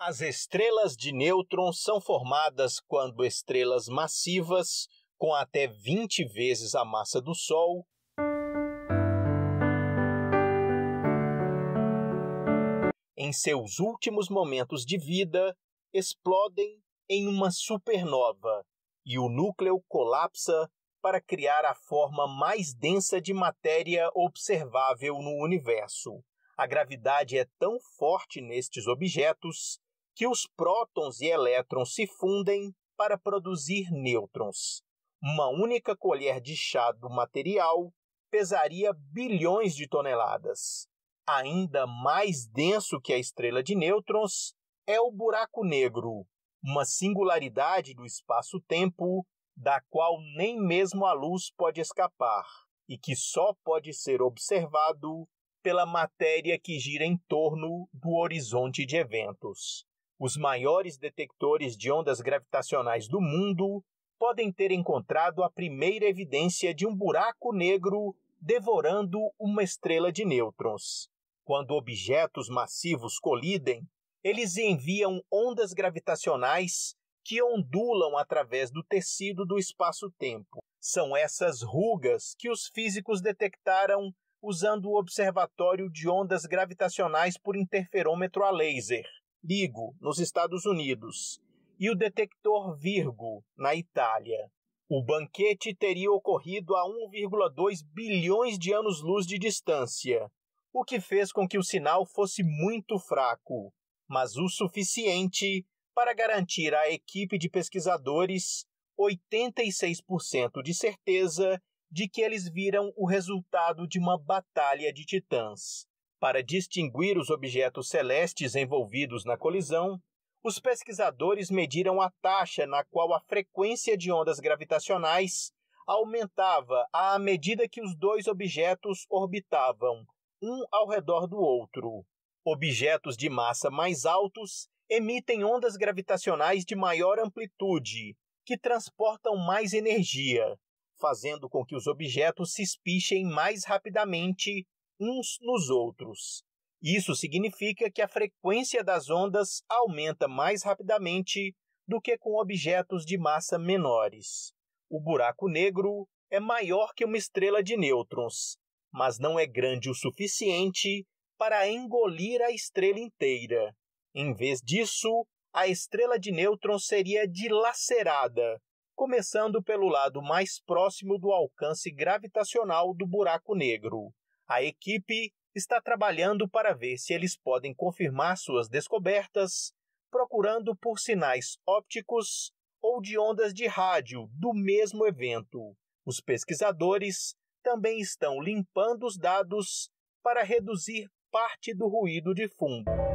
As estrelas de nêutrons são formadas quando estrelas massivas, com até 20 vezes a massa do Sol, em seus últimos momentos de vida, explodem em uma supernova e o núcleo colapsa para criar a forma mais densa de matéria observável no universo. A gravidade é tão forte nestes objetos que os prótons e elétrons se fundem para produzir nêutrons. Uma única colher de chá do material pesaria bilhões de toneladas. Ainda mais denso que a estrela de nêutrons é o buraco negro, uma singularidade do espaço-tempo da qual nem mesmo a luz pode escapar e que só pode ser observado pela matéria que gira em torno do horizonte de eventos os maiores detectores de ondas gravitacionais do mundo podem ter encontrado a primeira evidência de um buraco negro devorando uma estrela de nêutrons. Quando objetos massivos colidem, eles enviam ondas gravitacionais que ondulam através do tecido do espaço-tempo. São essas rugas que os físicos detectaram usando o Observatório de Ondas Gravitacionais por Interferômetro a Laser. LIGO, nos Estados Unidos, e o detector Virgo, na Itália. O banquete teria ocorrido a 1,2 bilhões de anos-luz de distância, o que fez com que o sinal fosse muito fraco, mas o suficiente para garantir à equipe de pesquisadores 86% de certeza de que eles viram o resultado de uma batalha de titãs. Para distinguir os objetos celestes envolvidos na colisão, os pesquisadores mediram a taxa na qual a frequência de ondas gravitacionais aumentava à medida que os dois objetos orbitavam, um ao redor do outro. Objetos de massa mais altos emitem ondas gravitacionais de maior amplitude, que transportam mais energia, fazendo com que os objetos se espichem mais rapidamente uns nos outros. Isso significa que a frequência das ondas aumenta mais rapidamente do que com objetos de massa menores. O buraco negro é maior que uma estrela de nêutrons, mas não é grande o suficiente para engolir a estrela inteira. Em vez disso, a estrela de nêutrons seria dilacerada, começando pelo lado mais próximo do alcance gravitacional do buraco negro, a equipe está trabalhando para ver se eles podem confirmar suas descobertas, procurando por sinais ópticos ou de ondas de rádio do mesmo evento. Os pesquisadores também estão limpando os dados para reduzir parte do ruído de fundo.